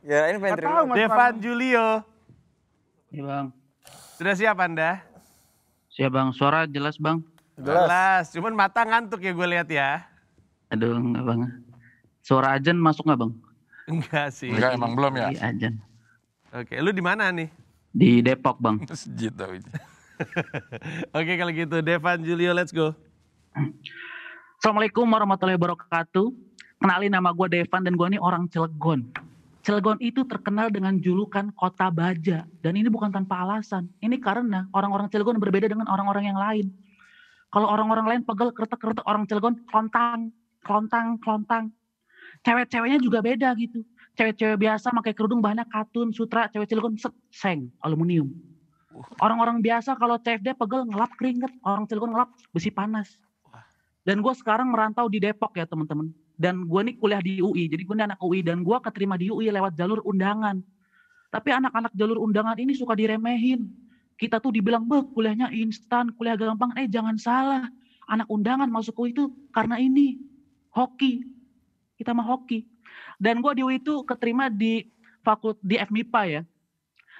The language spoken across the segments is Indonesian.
Ya, ini pengen tahu, Devan Julio. Iya, Bang. Sudah siap Anda? Siap, Bang. Suara jelas, Bang? Jelas. jelas. Cuman mata ngantuk ya gue lihat ya. Aduh, enggak, Bang. Suara ajan masuk nggak, Bang? Enggak sih. Enggak, emang belum ya? Iya, ajan. Oke, lu di mana nih? Di Depok, Bang. Masjid Oke, kalau gitu Devan Julio, let's go. Assalamualaikum warahmatullahi wabarakatuh. Kenalin nama gue Devan dan gue ini orang Cilegon. Cilegon itu terkenal dengan julukan kota baja dan ini bukan tanpa alasan. Ini karena orang-orang Cilegon berbeda dengan orang-orang yang lain. Kalau orang-orang lain pegel kretek-kretek orang Cilegon kelontang, kelontang, kelontang. Cewek-ceweknya juga beda gitu. Cewek-cewek biasa pakai kerudung bahannya katun, sutra, cewek Cilegon seng, aluminium. Orang-orang biasa kalau CFD pegel ngelap keringet, orang Cilegon ngelap besi panas. Dan gue sekarang merantau di Depok ya teman-teman dan gue nih kuliah di UI jadi gue nih anak UI dan gue keterima di UI lewat jalur undangan tapi anak-anak jalur undangan ini suka diremehin kita tuh dibilang beh kuliahnya instan kuliah gampang eh jangan salah anak undangan masuk UI itu karena ini hoki kita mah hoki dan gue di UI itu keterima di fakult di FMIPA ya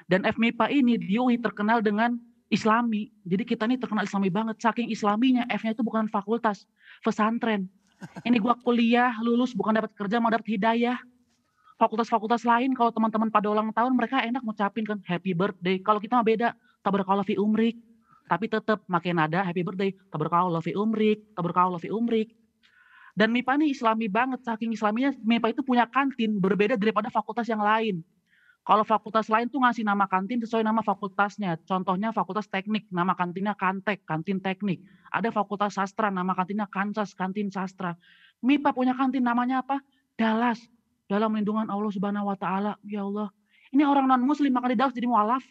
dan FMIPA ini di UI terkenal dengan Islami. Jadi kita ini terkenal Islami banget. Saking Islaminya, F-nya itu bukan fakultas, pesantren. Ini gua kuliah, lulus, bukan dapat kerja, mau dapat hidayah. Fakultas-fakultas lain kalau teman-teman pada ulang tahun mereka enak ngucapin kan happy birthday. Kalau kita mah beda, tabarakallah fi umrik. Tapi tetap makin ada happy birthday, tabarakallah fi umrik, tabarakallah fi umrik. Dan MIPA ini islami banget, saking islaminya MIPA itu punya kantin berbeda daripada fakultas yang lain. Kalau fakultas lain tuh ngasih nama kantin sesuai nama fakultasnya. Contohnya fakultas teknik, nama kantinnya Kantek, kantin teknik. Ada fakultas sastra, nama kantinnya Kansas, kantin sastra. MIPA punya kantin namanya apa? Dallas. Dalam lindungan Allah Subhanahu wa taala. Ya Allah. Ini orang non muslim makanya Dallas jadi mualaf.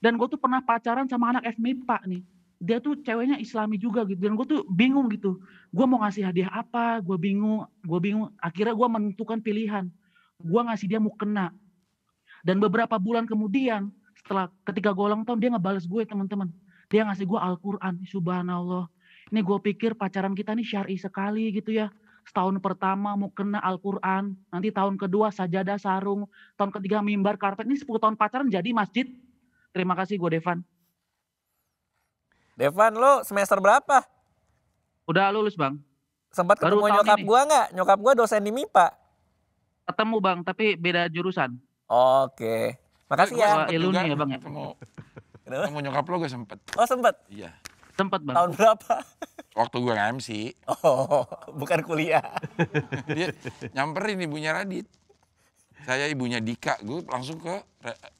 Dan gue tuh pernah pacaran sama anak FMIPA nih. Dia tuh ceweknya islami juga gitu. Dan gue tuh bingung gitu. Gue mau ngasih hadiah apa? Gue bingung. Gue bingung. Akhirnya gue menentukan pilihan. Gue ngasih dia mukena. kena dan beberapa bulan kemudian setelah ketika gue ulang tahun dia ngebales gue teman-teman. Dia ngasih gue Al-Quran, subhanallah. Ini gue pikir pacaran kita ini syari sekali gitu ya. Setahun pertama mau kena Al-Quran. Nanti tahun kedua sajadah sarung. Tahun ketiga mimbar karpet. Ini 10 tahun pacaran jadi masjid. Terima kasih gue Devan. Devan lo semester berapa? Udah lulus bang. Sempat ketemu nyokap gue nggak? Nyokap gue dosen di MIPA. Ketemu bang tapi beda jurusan. Oke. Makasih ya. Gue ilu nih ya bang. Ya? Ketemu, ketemu nyokap lo gue sempet. Oh sempet? Iya. Sempet bang. Tahun berapa? Waktu gue MC. Oh, bukan kuliah. Dia nyamperin ibunya Radit. Saya ibunya Dika, gue langsung ke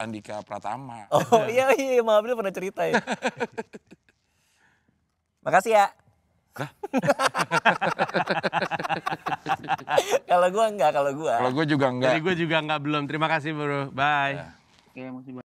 Andika Pratama. Oh iya, iya, iya. Maaf, pernah cerita ya. Makasih ya. kalau gue enggak, kalau gue. Kalau gue juga enggak. Jadi gue juga enggak belum. Terima kasih bro. Bye. Ya. Oke, masih